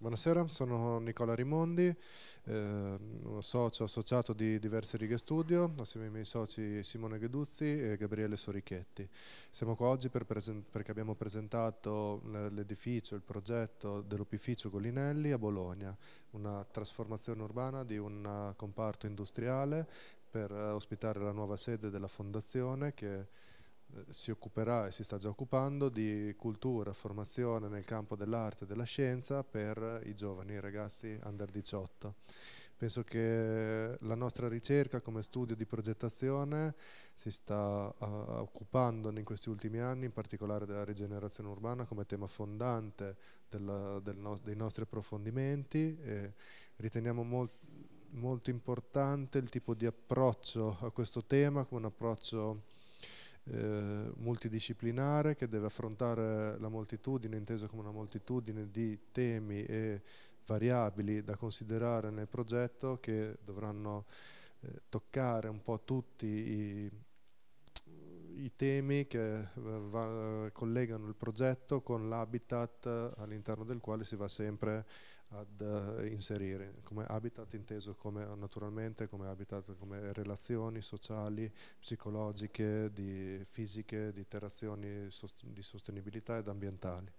Buonasera, sono Nicola Rimondi, eh, socio associato di diverse righe studio, assieme ai miei soci Simone Gheduzzi e Gabriele Sorichetti. Siamo qua oggi per perché abbiamo presentato l'edificio, il progetto dell'opificio Golinelli a Bologna, una trasformazione urbana di un eh, comparto industriale per eh, ospitare la nuova sede della fondazione che eh, si occuperà e si sta già occupando di cultura, formazione nel campo dell'arte e della scienza per i giovani, i ragazzi under 18. Penso che la nostra ricerca come studio di progettazione si sta uh, occupando in questi ultimi anni, in particolare della rigenerazione urbana come tema fondante della, del no dei nostri approfondimenti. E riteniamo molt molto importante il tipo di approccio a questo tema, come un approccio eh, multidisciplinare che deve affrontare la moltitudine, intesa come una moltitudine di temi e variabili da considerare nel progetto che dovranno eh, toccare un po' tutti i temi che eh, va, collegano il progetto con l'habitat eh, all'interno del quale si va sempre ad eh, inserire, come habitat inteso come, naturalmente come habitat come relazioni sociali, psicologiche, di fisiche, di interazioni sost di sostenibilità ed ambientali.